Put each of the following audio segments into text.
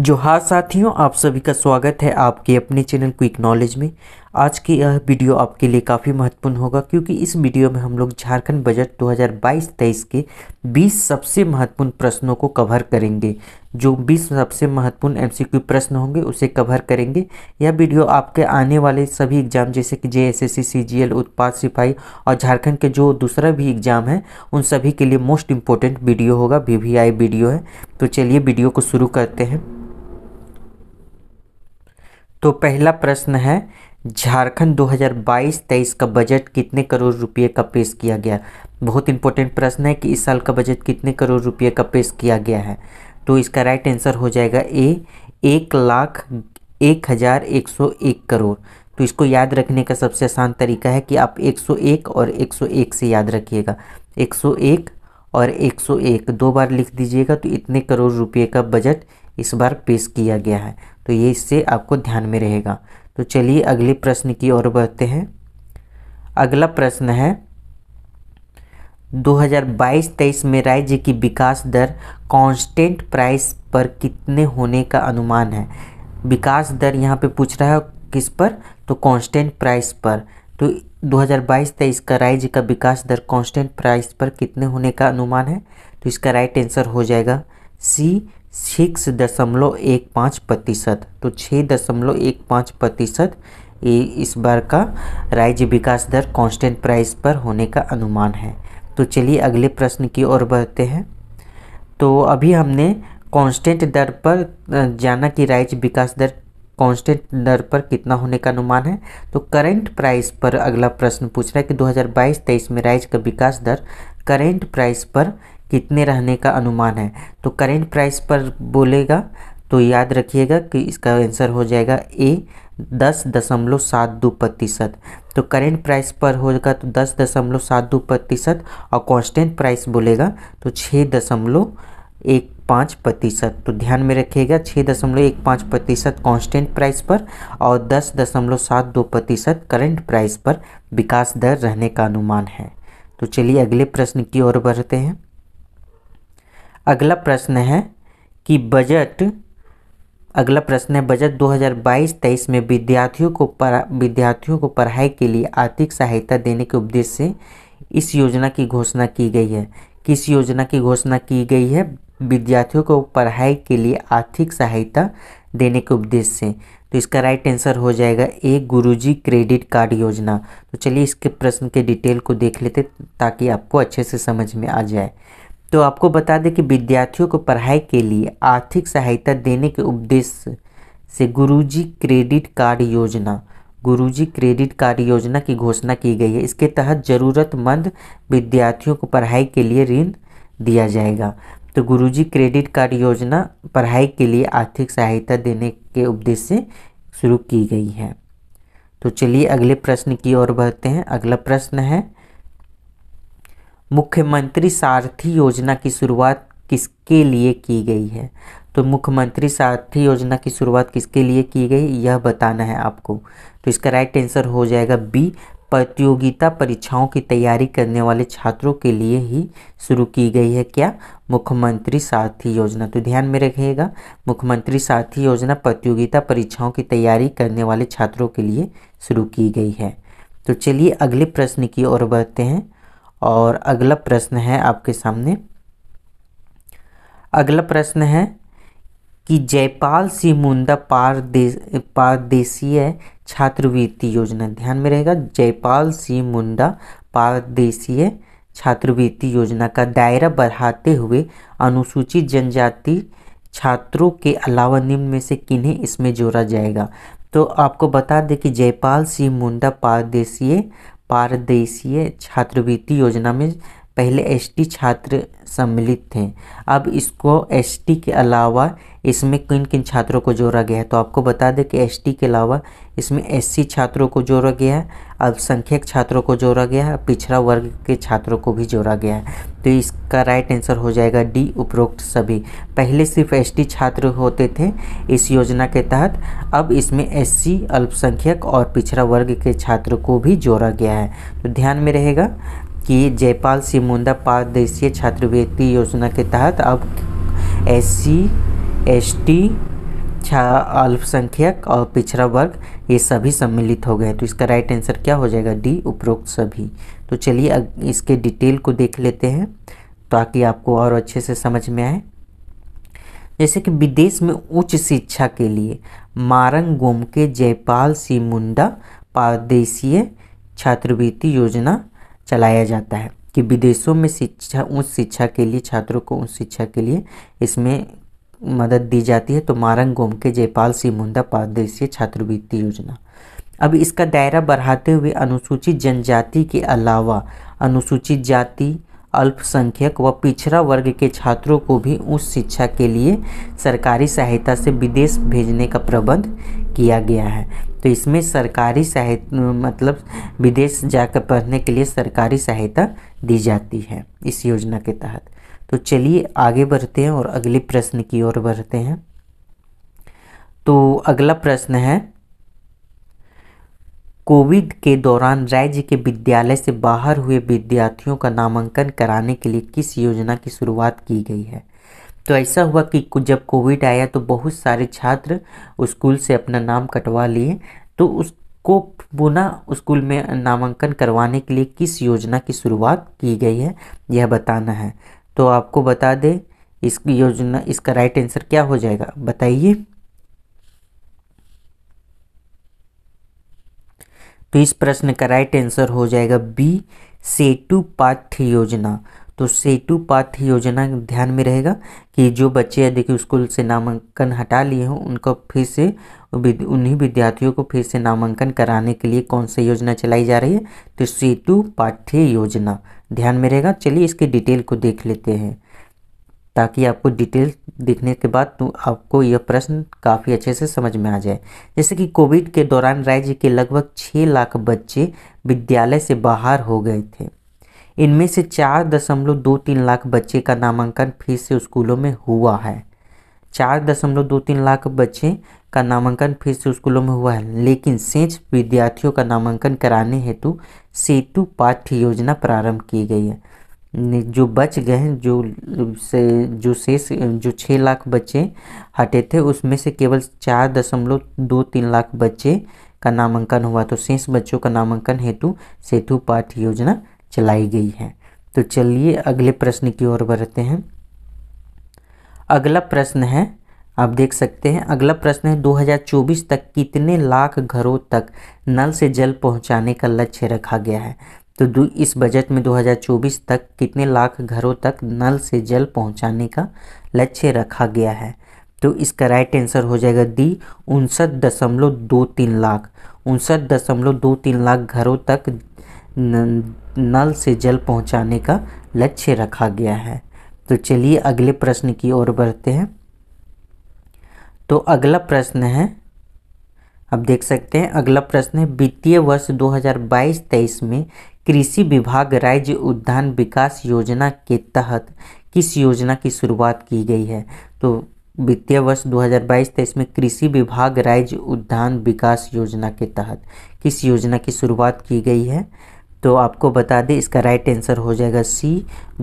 जो हाँ साथियों आप सभी का स्वागत है आपके अपने चैनल क्विक नॉलेज में आज की यह वीडियो आपके लिए काफ़ी महत्वपूर्ण होगा क्योंकि इस वीडियो में हम लोग झारखंड बजट 2022-23 के 20 सबसे महत्वपूर्ण प्रश्नों को कवर करेंगे जो 20 सबसे महत्वपूर्ण एमसीक्यू प्रश्न होंगे उसे कवर करेंगे यह वीडियो आपके आने वाले सभी एग्जाम जैसे कि जी एल उत्पाद सिपाही और झारखंड के जो दूसरा भी एग्जाम है उन सभी के लिए मोस्ट इम्पोर्टेंट वीडियो होगा आई वीडियो है तो चलिए वीडियो को शुरू करते हैं तो पहला प्रश्न है झारखंड 2022-23 का बजट कितने करोड़ रुपए का पेश किया गया बहुत इंपॉर्टेंट प्रश्न है कि इस साल का बजट कितने करोड़ रुपए का पेश किया गया है तो इसका राइट आंसर हो जाएगा ए एक लाख एक हज़ार एक सौ एक करोड़ तो इसको याद रखने का सबसे आसान तरीका है कि आप 101 और 101 से याद रखिएगा 101 और 101 दो बार लिख दीजिएगा तो इतने करोड़ रुपए का बजट इस बार पेश किया गया है तो ये इससे आपको ध्यान में रहेगा तो चलिए अगले प्रश्न की ओर बढ़ते हैं अगला प्रश्न है 2022-23 में राज्य की विकास दर कांस्टेंट प्राइस पर कितने होने का अनुमान है विकास दर यहाँ पे पूछ रहा है किस पर तो कांस्टेंट प्राइस पर तो 2022-23 का राज्य का विकास दर कांस्टेंट प्राइस पर कितने होने का अनुमान है तो इसका राइट आंसर हो जाएगा सी सिक्स दशमलव एक पाँच प्रतिशत तो छः दशमलव एक पाँच प्रतिशत इस बार का राज्य विकास दर कांस्टेंट प्राइस पर होने का अनुमान है तो चलिए अगले प्रश्न की ओर बढ़ते हैं तो अभी हमने कांस्टेंट दर पर जाना कि राज्य विकास दर कांस्टेंट दर पर कितना होने का अनुमान है तो करंट प्राइस पर अगला प्रश्न पूछ रहा है कि 2022-23 में राज्य का विकास दर करंट प्राइस पर कितने रहने का अनुमान है तो करेंट प्राइस पर बोलेगा तो याद रखिएगा कि इसका आंसर हो जाएगा ए दस दशमलव सात दो प्रतिशत तो करेंट प्राइस पर होगा तो दस दशमलव सात दो प्रतिशत और कांस्टेंट प्राइस बोलेगा तो छः दशमलव एक पाँच प्रतिशत तो ध्यान में रखिएगा छः दशमलव एक पाँच प्रतिशत कॉन्स्टेंट प्राइस पर और दस दशमलव सात दो प्रतिशत करेंट प्राइस पर विकास दर रहने का अनुमान है तो चलिए अगले प्रश्न की ओर बढ़ते हैं अगला प्रश्न है कि बजट अगला प्रश्न है बजट 2022-23 में विद्यार्थियों को पढ़ा विद्यार्थियों को पढ़ाई के लिए आर्थिक सहायता देने के उद्देश्य से इस योजना की घोषणा की गई है किस योजना की घोषणा की गई है विद्यार्थियों को पढ़ाई के लिए आर्थिक सहायता देने के उद्देश्य से तो इसका राइट आंसर हो जाएगा ए गुरुजी क्रेडिट कार्ड योजना तो चलिए इसके प्रश्न के डिटेल को देख लेते ताकि आपको अच्छे से समझ में आ जाए तो आपको बता दें कि विद्यार्थियों को पढ़ाई के लिए आर्थिक सहायता देने के उद्देश्य से गुरुजी क्रेडिट कार्ड योजना गुरुजी क्रेडिट कार्ड योजना की घोषणा की गई है इसके तहत ज़रूरतमंद विद्यार्थियों को पढ़ाई के लिए ऋण दिया जाएगा तो गुरुजी क्रेडिट कार्ड योजना पढ़ाई के लिए आर्थिक सहायता देने के उद्देश्य से शुरू की गई है तो चलिए अगले प्रश्न की ओर बढ़ते हैं अगला प्रश्न है मुख्यमंत्री सारथी योजना की शुरुआत किसके लिए की गई है तो मुख्यमंत्री सारथी योजना की शुरुआत किसके लिए की गई यह बताना है आपको तो इसका राइट आंसर हो जाएगा बी प्रतियोगिता परीक्षाओं की तैयारी करने वाले छात्रों के लिए ही शुरू की गई है क्या मुख्यमंत्री साथी योजना तो ध्यान में रखिएगा मुख्यमंत्री साथी योजना प्रतियोगिता परीक्षाओं की तैयारी करने वाले छात्रों के लिए शुरू की गई है तो चलिए अगले प्रश्न की ओर बढ़ते हैं और अगला प्रश्न है आपके सामने अगला प्रश्न है कि जयपाल सिंह मुंडा पारदे पारदेशीय छात्रवृत्ति योजना ध्यान में रहेगा जयपाल सिंह मुंडा पारदेशीय छात्रवृत्ति योजना का दायरा बढ़ाते हुए अनुसूचित जनजाति छात्रों के अलावा निम्न में से किन्हें इसमें जोड़ा जाएगा तो आपको बता दें कि जयपाल सिंह मुंडा पारदेशीय पारदेशीय छात्रवृत्ति योजना में पहले एसटी छात्र सम्मिलित थे अब इसको एसटी के अलावा इसमें किन किन छात्रों को जोड़ा गया है तो आपको बता दें कि एसटी के अलावा इसमें एससी छात्रों को जोड़ा गया है अल्पसंख्यक छात्रों को जोड़ा गया है पिछड़ा वर्ग के छात्रों को भी जोड़ा गया है तो इसका राइट आंसर हो जाएगा डी उपरोक्त सभी पहले सिर्फ एस छात्र होते थे इस योजना के तहत अब इसमें एस अल्पसंख्यक और पिछड़ा वर्ग के छात्रों को भी जोड़ा गया है तो ध्यान में रहेगा कि जयपाल सिंह मुंडा पारदेशीय छात्रवृत्ति योजना के तहत अब एस सी एस टी अल्पसंख्यक और पिछड़ा वर्ग ये सभी सम्मिलित हो गए तो इसका राइट आंसर क्या हो जाएगा डी उपरोक्त सभी तो चलिए इसके डिटेल को देख लेते हैं ताकि आपको और अच्छे से समझ में आए जैसे कि विदेश में उच्च शिक्षा के लिए मारंग के जयपाल सिंह मुंडा पारदेशीय छात्रवृत्ति योजना चलाया जाता है कि विदेशों में शिक्षा उच्च शिक्षा के लिए छात्रों को उच्च शिक्षा के लिए इसमें मदद दी जाती है तो मारंग गोम के जयपाल सिंह मुंडा पारदेशीय छात्रवृत्ति योजना अब इसका दायरा बढ़ाते हुए अनुसूचित जनजाति के अलावा अनुसूचित जाति अल्पसंख्यक व पिछड़ा वर्ग के छात्रों को भी उच्च शिक्षा के लिए सरकारी सहायता से विदेश भेजने का प्रबंध किया गया है तो इसमें सरकारी सहायता मतलब विदेश जाकर पढ़ने के लिए सरकारी सहायता दी जाती है इस योजना के तहत तो चलिए आगे बढ़ते हैं और अगले प्रश्न की ओर बढ़ते हैं तो अगला प्रश्न है कोविड के दौरान राज्य के विद्यालय से बाहर हुए विद्यार्थियों का नामांकन कराने के लिए किस योजना की शुरुआत की गई है तो ऐसा हुआ कि जब कोविड आया तो बहुत सारे छात्र स्कूल से अपना नाम कटवा लिए तो उसको पुनः स्कूल में नामांकन करवाने के लिए किस योजना की शुरुआत की गई है यह बताना है तो आपको बता दें इस योजना इसका राइट आंसर क्या हो जाएगा बताइए तो इस प्रश्न का राइट आंसर हो जाएगा बी सेतु पाथ योजना तो सेतु पाथ योजना ध्यान में रहेगा कि जो बच्चे देखिए स्कूल से नामांकन हटा लिए हों उनको फिर से उन्हीं विद्यार्थियों को फिर से नामांकन कराने के लिए कौन सी योजना चलाई जा रही है तो सेतु पाठ्य योजना ध्यान में रहेगा चलिए इसके डिटेल को देख लेते हैं ताकि आपको डिटेल दिखने के बाद तो आपको यह प्रश्न काफ़ी अच्छे से समझ में आ जाए जैसे कि कोविड के दौरान राज्य के लगभग छः लाख बच्चे विद्यालय से बाहर हो गए थे इनमें से चार दशमलव दो तीन लाख बच्चे का नामांकन फिर से स्कूलों में हुआ है चार दशमलव दो तीन लाख बच्चे का नामांकन फिर से स्कूलों में हुआ है लेकिन सेंच विद्यार्थियों का नामांकन कराने हेतु सेतु पाठ्य योजना प्रारंभ की गई है जो बच गए जो से जो शेष जो छः लाख बच्चे हटे थे उसमें से केवल चार दशमलव दो तीन लाख बच्चे का नामांकन हुआ तो शेष बच्चों का नामांकन हेतु सेतु पाठ योजना चलाई गई है तो चलिए अगले प्रश्न की ओर बढ़ते हैं अगला प्रश्न है आप देख सकते हैं अगला प्रश्न है 2024 तक कितने लाख घरों तक नल से जल पहुंचाने का लक्ष्य रखा गया है तो इस बजट में 2024 तक कितने लाख घरों तक नल से जल पहुंचाने का लक्ष्य रखा गया है तो इसका राइट आंसर हो जाएगा दी उनसठ दशमलव दो तीन लाख उनसठ दशमलव दो तीन लाख घरों तक नल से जल पहुंचाने का लक्ष्य रखा गया है तो चलिए अगले प्रश्न की ओर बढ़ते हैं तो अगला प्रश्न है अब देख सकते हैं अगला प्रश्न है वित्तीय वर्ष 2022-23 में कृषि विभाग राज्य उद्यान विकास योजना के तहत किस योजना की शुरुआत की गई है तो वित्तीय वर्ष 2022-23 में कृषि विभाग राज्य उद्यान विकास योजना के तहत किस योजना की शुरुआत की गई है तो आपको बता दें इसका राइट आंसर हो जाएगा सी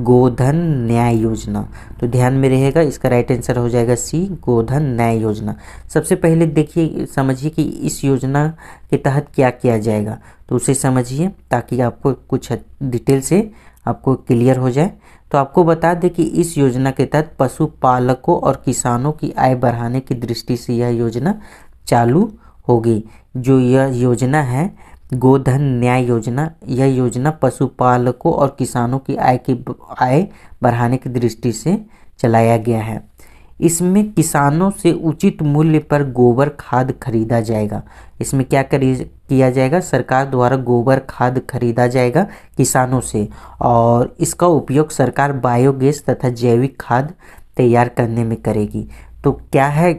गोधन न्याय योजना तो ध्यान में रहेगा इसका राइट आंसर हो जाएगा सी गोधन न्याय योजना सबसे पहले देखिए समझिए कि इस योजना के तहत क्या किया जाएगा तो उसे समझिए ताकि आपको कुछ डिटेल से आपको क्लियर हो जाए तो आपको बता दें कि इस योजना के तहत पशुपालकों और किसानों की आय बढ़ाने की दृष्टि से यह योजना चालू होगी जो यह योजना है गोधन न्याय योजना यह योजना पशुपालकों और किसानों की आय की आय बढ़ाने की दृष्टि से चलाया गया है इसमें किसानों से उचित मूल्य पर गोबर खाद खरीदा जाएगा इसमें क्या करी किया जाएगा सरकार द्वारा गोबर खाद खरीदा जाएगा किसानों से और इसका उपयोग सरकार बायोगैस तथा जैविक खाद तैयार करने में करेगी तो क्या है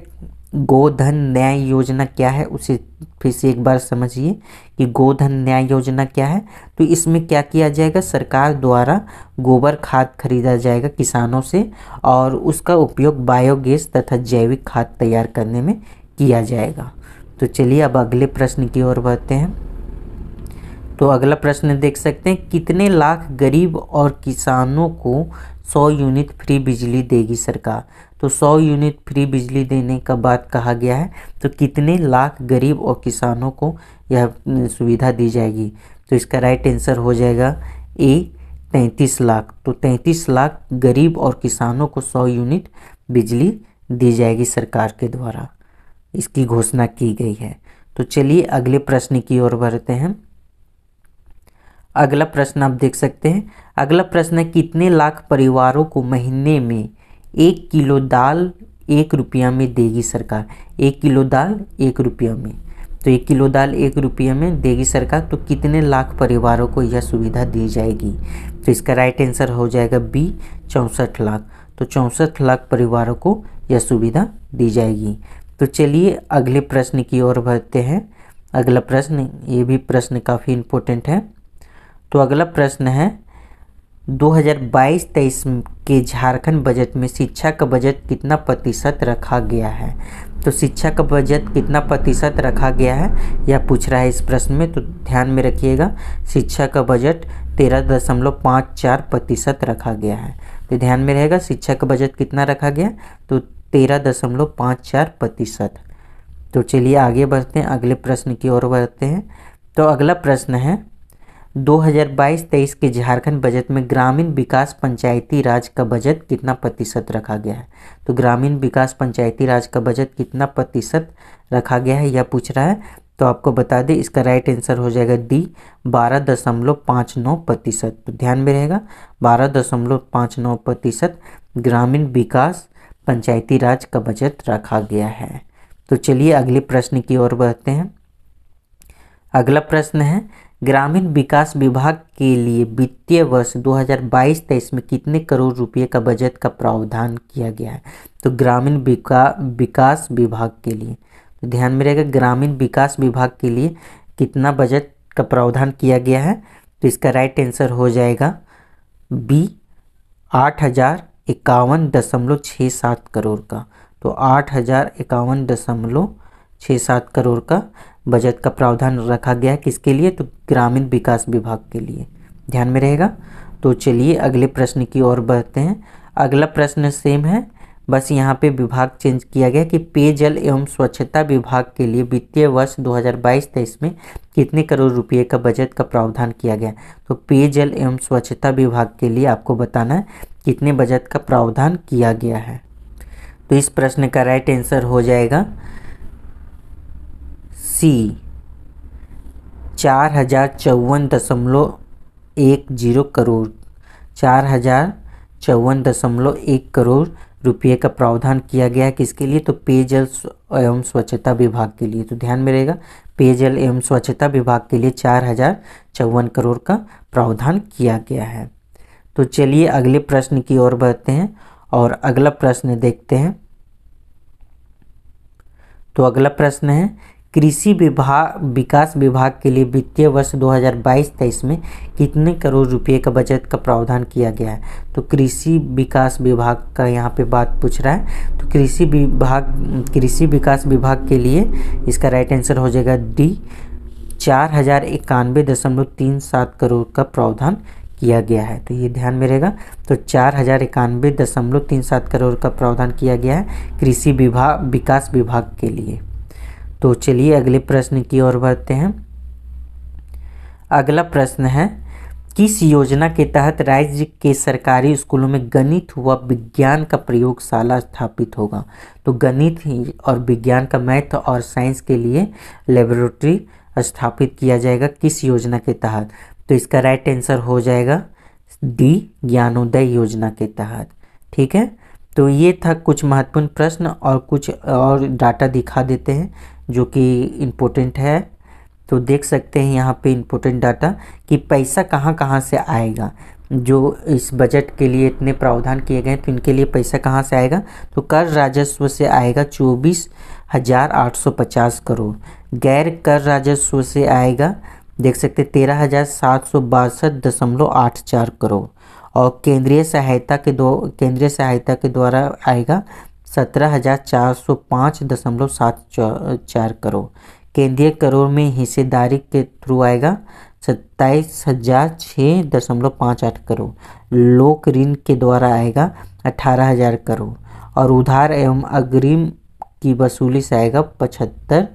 गोधन न्याय योजना क्या है उसे फिर से एक बार समझिए कि गोधन न्याय योजना क्या है तो इसमें क्या किया जाएगा सरकार द्वारा गोबर खाद खरीदा जाएगा किसानों से और उसका उपयोग बायोगैस तथा जैविक खाद तैयार करने में किया जाएगा तो चलिए अब अगले प्रश्न की ओर बढ़ते हैं तो अगला प्रश्न देख सकते हैं कितने लाख गरीब और किसानों को 100 यूनिट फ्री बिजली देगी सरकार तो 100 यूनिट फ्री बिजली देने का बात कहा गया है तो कितने लाख गरीब और किसानों को यह सुविधा दी जाएगी तो इसका राइट आंसर हो जाएगा ए 33 लाख तो तैंतीस लाख गरीब और किसानों को 100 यूनिट बिजली दी जाएगी सरकार के द्वारा इसकी घोषणा की गई है तो चलिए अगले प्रश्न की ओर बढ़ते हैं अगला प्रश्न आप देख सकते हैं अगला प्रश्न है कितने लाख परिवारों को महीने में एक किलो दाल एक रुपया में देगी सरकार एक किलो दाल एक रुपया में तो एक किलो दाल एक रुपया में देगी सरकार तो कितने लाख परिवारों को यह सुविधा दी जाएगी तो इसका राइट आंसर हो जाएगा बी चौंसठ लाख तो चौंसठ लाख परिवारों को यह सुविधा दी जाएगी तो चलिए अगले प्रश्न की ओर बढ़ते हैं अगला प्रश्न ये भी प्रश्न काफ़ी इम्पोर्टेंट है तो अगला प्रश्न है 2022-23 के झारखंड बजट में शिक्षा का बजट कितना प्रतिशत रखा गया है तो शिक्षा का बजट कितना प्रतिशत रखा गया है यह पूछ रहा है इस प्रश्न में तो ध्यान में रखिएगा शिक्षा का बजट तेरह दशमलव पाँच चार प्रतिशत रखा गया है तो ध्यान में रहेगा शिक्षा का बजट कितना रखा गया तो तेरह दशमलव पाँच चार प्रतिशत तो चलिए आगे बढ़ते हैं अगले प्रश्न की ओर बढ़ते हैं तो अगला प्रश्न है 2022-23 के झारखंड बजट में ग्रामीण विकास पंचायती राज का बजट कितना प्रतिशत रखा गया है तो ग्रामीण विकास पंचायती राज का बजट कितना प्रतिशत रखा गया है यह पूछ रहा है तो आपको बता दें इसका राइट आंसर हो जाएगा डी बारह दशमलव पाँच नौ प्रतिशत तो ध्यान में रहेगा बारह दशमलव पाँच नौ प्रतिशत ग्रामीण विकास पंचायती राज का बजट रखा गया है तो चलिए अगले प्रश्न की ओर बढ़ते हैं अगला प्रश्न है ग्रामीण विकास विभाग के लिए वित्तीय वर्ष 2022-23 में कितने करोड़ रुपए का बजट का प्रावधान किया गया है तो ग्रामीण विका विकास विभाग के लिए तो ध्यान में रहेगा ग्रामीण विकास विभाग के लिए कितना बजट का प्रावधान किया गया है तो इसका राइट आंसर हो जाएगा बी आठ हज़ार इक्यावन दशमलव छः सात करोड़ का तो आठ हज़ार इक्यावन दशमलव छः सात करोड़ का बजट का प्रावधान रखा गया है किसके लिए तो ग्रामीण विकास विभाग के लिए ध्यान में रहेगा तो चलिए अगले प्रश्न की ओर बढ़ते हैं अगला प्रश्न सेम है बस यहाँ पे विभाग चेंज किया गया कि पेयजल एवं स्वच्छता विभाग के लिए वित्तीय वर्ष 2022-23 में कितने करोड़ रुपए का बजट का प्रावधान किया गया तो पेयजल एवं स्वच्छता विभाग के लिए आपको बताना है कितने बजट का प्रावधान किया गया है तो इस प्रश्न का राइट आंसर हो जाएगा सी चार हज़ार चौवन दशमलव एक जीरो करोड़ चार हज़ार चौवन दशमलव एक करोड़ रुपये का प्रावधान किया गया है किसके लिए तो पेयजल एवं स्वच्छता विभाग के लिए तो ध्यान में रहेगा पेयजल एवं स्वच्छता विभाग के लिए चार हज़ार चौवन करोड़ का प्रावधान किया गया है तो चलिए अगले प्रश्न की ओर बढ़ते हैं और अगला प्रश्न देखते हैं तो अगला प्रश्न है कृषि विभाग विकास विभाग के लिए वित्तीय वर्ष 2022-23 में कितने करोड़ रुपए का बजट का प्रावधान किया गया है तो कृषि विकास विभाग का यहाँ पे बात पूछ रहा है तो कृषि विभाग कृषि विकास विभाग के लिए इसका राइट आंसर हो जाएगा डी चार हज़ार इक्यानवे दशमलव तीन सात करोड़ का प्रावधान किया गया है तो ये ध्यान में रहेगा तो चार हज़ार इक्यानवे दशमलव तीन सात करोड़ का प्रावधान किया गया है कृषि विभाग विकास विभाग के लिए तो चलिए अगले प्रश्न की ओर बढ़ते हैं अगला प्रश्न है किस योजना के तहत राज्य के सरकारी स्कूलों में गणित व विज्ञान का प्रयोगशाला स्थापित होगा तो गणित और विज्ञान का मैथ और साइंस के लिए लेबोरेटरी स्थापित किया जाएगा किस योजना के तहत तो इसका राइट आंसर हो जाएगा डी ज्ञानोदय योजना के तहत ठीक है तो ये था कुछ महत्वपूर्ण प्रश्न और कुछ और डाटा दिखा देते हैं जो कि इम्पोर्टेंट है तो देख सकते हैं यहाँ पे इम्पोर्टेंट डाटा कि पैसा कहाँ कहाँ से आएगा जो इस बजट के लिए इतने प्रावधान किए गए तो इनके लिए पैसा कहाँ से आएगा तो कर राजस्व से आएगा चौबीस हज़ार आठ सौ पचास करोड़ गैर कर राजस्व से आएगा देख सकते तेरह हज़ार सात सौ बासठ दशमलव आठ चार करोड़ और केंद्रीय सहायता के दो केंद्रीय सहायता के द्वारा आएगा सत्रह हज़ार चार सौ पाँच दशमलव सात चार करोड़ केंद्रीय करोड़ में हिस्सेदारी के थ्रू आएगा सत्ताईस हज़ार छः दशमलव पाँच आठ करोड़ लोक ऋण के द्वारा आएगा अठारह हज़ार करोड़ और उधार एवं अग्रिम की वसूली से आएगा पचहत्तर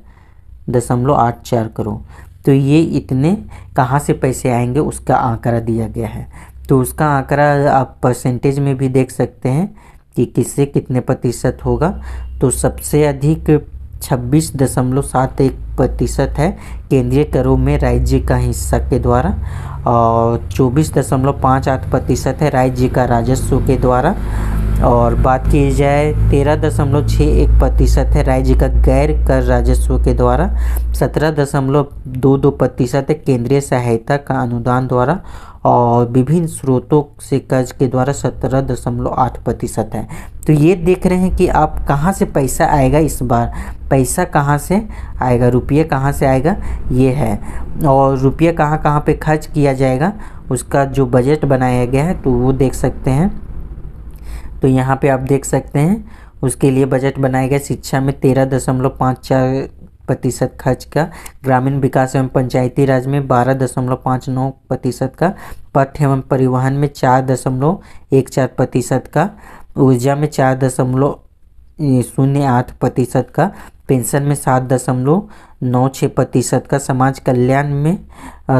दशमलव आठ चार करोड़ तो ये इतने कहाँ से पैसे आएंगे उसका आंकड़ा दिया गया है तो उसका आंकड़ा आप परसेंटेज में भी देख सकते हैं कि किससे कितने प्रतिशत होगा तो सबसे अधिक छब्बीस दशमलव सात एक प्रतिशत है केंद्रीय करों में राज्य का हिस्सा के द्वारा और चौबीस दशमलव पाँच आठ प्रतिशत है राज्य का राजस्व के द्वारा और बात की जाए तेरह दशमलव छः एक प्रतिशत है राज्य का गैर कर राजस्व के द्वारा सत्रह दशमलव दो दो प्रतिशत है केंद्रीय सहायता का अनुदान द्वारा और विभिन्न स्रोतों से कर्ज के द्वारा सत्रह दशमलव आठ प्रतिशत है तो ये देख रहे हैं कि आप कहाँ से पैसा आएगा इस बार पैसा कहाँ से आएगा रुपये कहाँ से आएगा ये है और रुपये कहाँ कहाँ पे खर्च किया जाएगा उसका जो बजट बनाया गया है तो वो देख सकते हैं तो यहाँ पे आप देख सकते हैं उसके लिए बजट बनाया गया शिक्षा में तेरह दशमलव पाँच चार प्रतिशत खर्च का ग्रामीण विकास एवं पंचायती राज में बारह दशमलव पाँच नौ प्रतिशत का पथ एवं परिवहन में चार दशमलव एक चार प्रतिशत का ऊर्जा में चार दशमलव शून्य आठ प्रतिशत का पेंशन में सात दशमलव नौ छः प्रतिशत का समाज कल्याण में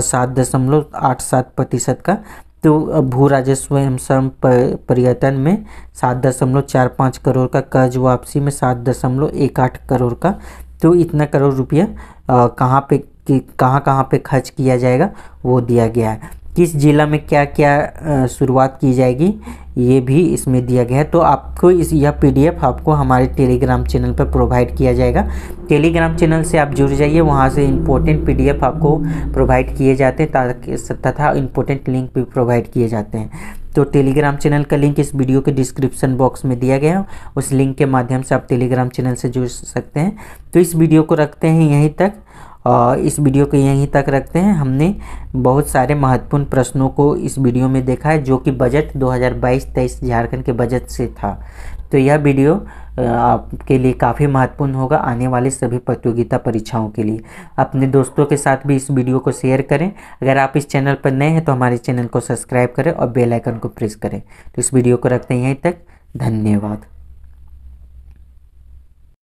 सात दशमलव आठ सात प्रतिशत का तो भू राजस्व एवं श्रम पर्यटन में सात दशमलव चार पाँच करोड़ का कर्ज वापसी में सात दशमलव एक आठ करोड़ का तो इतना करोड़ रुपया कहाँ पे कि कहाँ कहाँ पे खर्च किया जाएगा वो दिया गया है किस ज़िला में क्या क्या शुरुआत की जाएगी ये भी इसमें दिया गया है तो आपको इस यह पीडीएफ आपको हमारे टेलीग्राम चैनल पर प्रोवाइड किया जाएगा टेलीग्राम चैनल से आप जुड़ जाइए वहाँ से इम्पोर्टेंट पीडीएफ आपको प्रोवाइड किए जाते हैं ताकि तथा इम्पोर्टेंट लिंक भी प्रोवाइड किए जाते हैं तो टेलीग्राम चैनल का लिंक इस वीडियो के डिस्क्रिप्शन बॉक्स में दिया गया है उस लिंक के माध्यम से आप टेलीग्राम चैनल से जुड़ सकते हैं तो इस वीडियो को रखते हैं यहीं तक और इस वीडियो को यहीं तक रखते हैं हमने बहुत सारे महत्वपूर्ण प्रश्नों को इस वीडियो में देखा है जो कि बजट 2022-23 झारखंड के बजट से था तो यह वीडियो आपके लिए काफ़ी महत्वपूर्ण होगा आने वाले सभी प्रतियोगिता परीक्षाओं के लिए अपने दोस्तों के साथ भी इस वीडियो को शेयर करें अगर आप इस चैनल पर नए हैं तो हमारे चैनल को सब्सक्राइब करें और बेलाइकन को प्रेस करें तो इस वीडियो को रखते हैं यहीं तक धन्यवाद